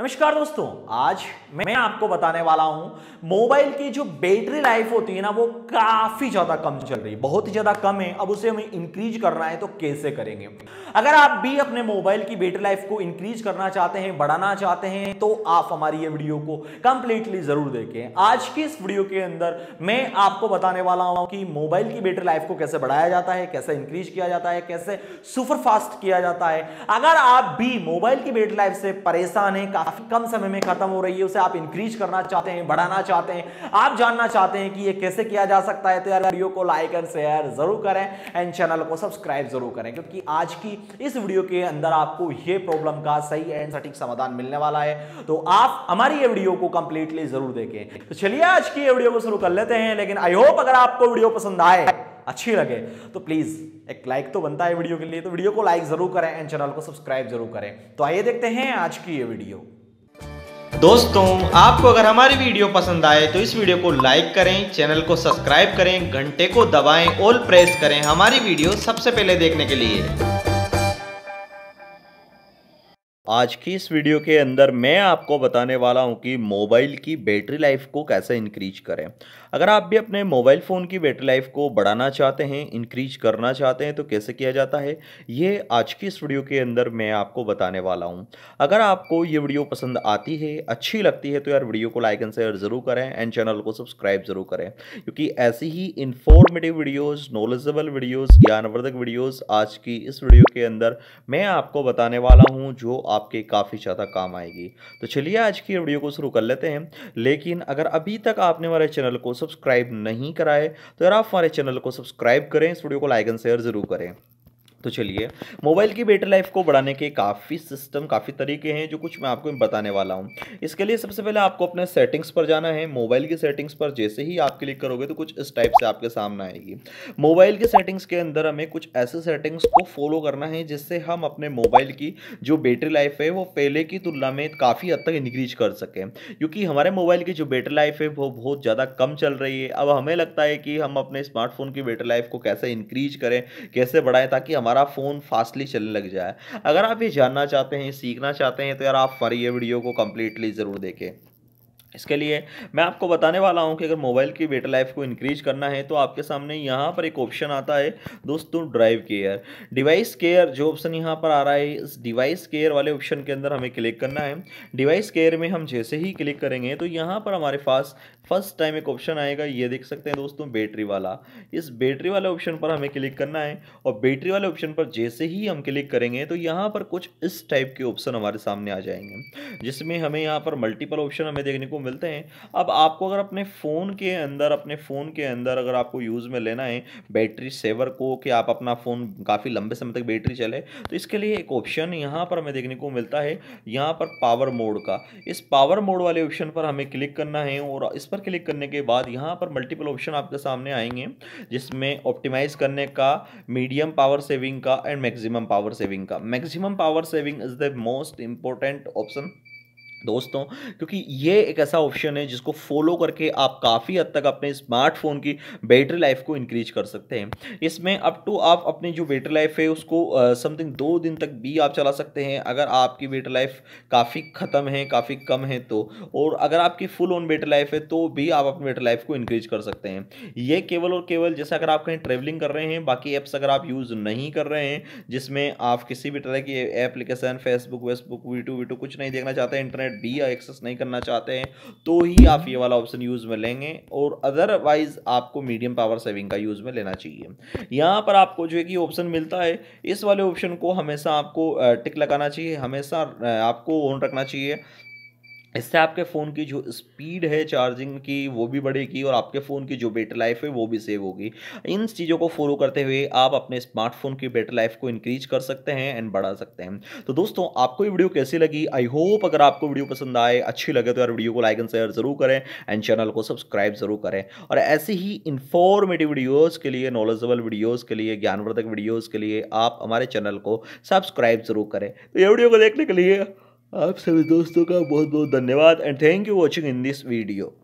नमस्कार दोस्तों आज मैं आपको बताने वाला हूं मोबाइल की जो बैटरी लाइफ होती है ना वो काफी ज्यादा कम चल रही है बहुत ही ज्यादा कम है अब उसे हमें इंक्रीज करना है तो कैसे करेंगे अगर आप भी अपने मोबाइल की बैटरी लाइफ को इंक्रीज करना चाहते हैं बढ़ाना चाहते हैं तो आप हमारी ये वीडियो को कंप्लीटली जरूर देखें आज की इस वीडियो के अंदर मैं आपको बताने वाला हूं कि मोबाइल की बैटरी लाइफ को कैसे बढ़ाया जाता है कैसे इंक्रीज किया जाता है कैसे सुपर फास्ट किया जाता है अगर आप भी मोबाइल की बैटरी लाइफ से परेशान है काफी कम समय में खत्म हो रही है उसे आप इंक्रीज करना चाहते हैं बढ़ाना चाहते हैं आप जानना चाहते हैं कि यह कैसे किया जा सकता है तो यार वीडियो को लाइक एंड शेयर जरूर करें एंड चैनल को सब्सक्राइब जरूर करें क्योंकि आज की इस वीडियो के अंदर आपको यह प्रॉब्लम का सही एंड सटीक समाधान मिलने वाला है तो आप हमारी ये वीडियो को कंप्लीटली जरूर देखें तो चलिए आज की ये वीडियो को शुरू कर लेते हैं लेकिन आई होप अगर आपको वीडियो पसंद आए अच्छी लगे तो प्लीज एक लाइक तो बनता है वीडियो के लिए तो वीडियो को लाइक जरूर करें एंड चैनल को सब्सक्राइब जरूर करें तो आइए देखते हैं आज की ये वीडियो दोस्तों आपको अगर हमारी वीडियो पसंद आए तो इस वीडियो को लाइक करें चैनल को सब्सक्राइब करें घंटे को दबाएं ऑल प्रेस करें हमारी वीडियो सबसे पहले देखने के लिए आज की इस वीडियो के अंदर मैं आपको बताने वाला हूं कि मोबाइल की बैटरी लाइफ को कैसे इंक्रीज करें अगर आप भी अपने मोबाइल फ़ोन की बैटरी लाइफ को बढ़ाना चाहते हैं इंक्रीज करना चाहते हैं तो कैसे किया जाता है ये आज की इस वीडियो के अंदर मैं आपको बताने वाला हूं अगर आपको ये वीडियो पसंद आती है अच्छी लगती है तो यार वीडियो को लाइक एंड शेयर ज़रूर करें एंड चैनल को सब्सक्राइब ज़रूर करें क्योंकि ऐसी ही इन्फॉर्मेटिव वीडियोज़ नॉलेजेबल वीडियोज़ ज्ञानवर्धक वीडियोज़ आज की इस वीडियो के अंदर मैं आपको बताने वाला हूँ जो आप आपके काफ़ी ज़्यादा काम आएगी तो चलिए आज की वीडियो को शुरू कर लेते हैं लेकिन अगर अभी तक आपने हमारे चैनल को सब्सक्राइब नहीं कराए तो यार आप हमारे चैनल को सब्सक्राइब करें इस वीडियो को लाइक एंड शेयर ज़रूर करें तो चलिए मोबाइल की बैटरी लाइफ को बढ़ाने के काफ़ी सिस्टम काफ़ी तरीके हैं जो कुछ मैं आपको बताने वाला हूँ इसके लिए सबसे पहले आपको अपने सेटिंग्स पर जाना है मोबाइल की सेटिंग्स पर जैसे ही आप क्लिक करोगे तो कुछ इस टाइप से आपके सामने आएगी मोबाइल की सेटिंग्स के अंदर हमें कुछ ऐसे सेटिंग्स को फॉलो करना है जिससे हम अपने मोबाइल की जो बैटरी लाइफ है वो पहले की तुलना में काफ़ी हद तक इंक्रीज कर सकें क्योंकि हमारे मोबाइल की जो बैटरी लाइफ है वो बहुत ज़्यादा कम चल रही है अब हमें लगता है कि हम अपने स्मार्टफोन की बैटरी लाइफ को कैसे इंक्रीज करें कैसे बढ़ाएं ताकि हमारे हमारा फ़ोन फास्टली चलने लग जाए अगर आप ये जानना चाहते हैं सीखना चाहते हैं तो यार आप फरी ये वीडियो को कम्प्लीटली ज़रूर देखें इसके लिए मैं आपको बताने वाला हूं कि अगर मोबाइल की बैटरी लाइफ को इंक्रीज करना है तो आपके सामने यहाँ पर एक ऑप्शन आता है दोस्तों ड्राइव केयर डिवाइस केयर जो ऑप्शन यहाँ पर आ रहा है इस डिवाइस केयर वाले ऑप्शन के अंदर हमें क्लिक करना है डिवाइस केयर में हम जैसे ही क्लिक करेंगे तो यहाँ पर हमारे पास फर्स्ट टाइम एक ऑप्शन आएगा ये देख सकते हैं दोस्तों बैटरी वाला इस बैटरी वाले ऑप्शन पर हमें क्लिक करना है और बैटरी वाले ऑप्शन पर जैसे ही हम क्लिक करेंगे तो यहाँ पर कुछ इस टाइप के ऑप्शन हमारे सामने आ जाएंगे जिसमें हमें यहाँ पर मल्टीपल ऑप्शन हमें देखने को को मिलते हैं अब आपको अगर अपने फ़ोन के अंदर अपने फ़ोन के अंदर अगर आपको यूज़ में लेना है बैटरी सेवर को कि आप अपना फ़ोन काफ़ी लंबे समय तक बैटरी चले तो इसके लिए एक ऑप्शन यहाँ पर हमें देखने को मिलता है यहाँ पर पावर मोड का इस पावर मोड वाले ऑप्शन पर हमें क्लिक करना है और इस पर क्लिक करने के बाद यहाँ पर मल्टीपल ऑप्शन आपके सामने आएंगे जिसमें ऑप्टिमाइज़ करने का मीडियम पावर सेविंग का एंड मैक्सिमम पावर सेविंग का maximum power saving is the most important option दोस्तों क्योंकि ये एक ऐसा ऑप्शन है जिसको फॉलो करके आप काफ़ी हद तक अपने स्मार्टफोन की बैटरी लाइफ को इंक्रीज कर सकते हैं इसमें अप टू आप अपनी जो बैटरी लाइफ है उसको समथिंग दो दिन तक भी आप चला सकते हैं अगर आपकी बैटरी लाइफ काफ़ी ख़त्म है काफ़ी कम है तो और अगर आपकी फुल ऑन बैटरी लाइफ है तो भी आप अपनी बैटरी लाइफ को इंक्रीज कर सकते हैं ये केवल और केवल जैसे अगर आप कहीं ट्रेवलिंग कर रहे हैं बाकी ऐप्स अगर आप यूज़ नहीं कर रहे हैं जिसमें आप किसी भी तरह की एप्लीकेशन फेसबुक वेसबुक वीटू वीटू कुछ नहीं देखना चाहते इंटरनेट इंटरनेट भी एक्सेस नहीं करना चाहते हैं तो ही हम्म। आप ये वाला ऑप्शन यूज़ में लेंगे और अदरवाइज आपको मीडियम पावर सेविंग का यूज़ में लेना चाहिए यहाँ पर आपको जो है कि ऑप्शन मिलता है इस वाले ऑप्शन को हमेशा आपको टिक लगाना चाहिए हमेशा आपको ऑन रखना चाहिए इससे आपके फ़ोन की जो स्पीड है चार्जिंग की वो भी बढ़ेगी और आपके फ़ोन की जो बैटरी लाइफ है वो भी सेव होगी इन चीज़ों को फॉलो करते हुए आप अपने स्मार्टफोन की बैटरी लाइफ को इंक्रीज कर सकते हैं एंड बढ़ा सकते हैं तो दोस्तों आपको ये वीडियो कैसी लगी आई होप अगर आपको वीडियो पसंद आए अच्छी लगे तो यार वीडियो को लाइक एंड शेयर ज़रूर करें एंड चैनल को सब्सक्राइब ज़रूर करें और ऐसे ही इन्फॉर्मेटिव वीडियोज़ के लिए नॉलेजेबल वीडियोज़ के लिए ज्ञानवर्धक वीडियोज़ के लिए आप हमारे चैनल को सब्सक्राइब ज़रूर करें तो ये वीडियो को देखने के लिए आप सभी दोस्तों का बहुत बहुत धन्यवाद and thank you watching in this video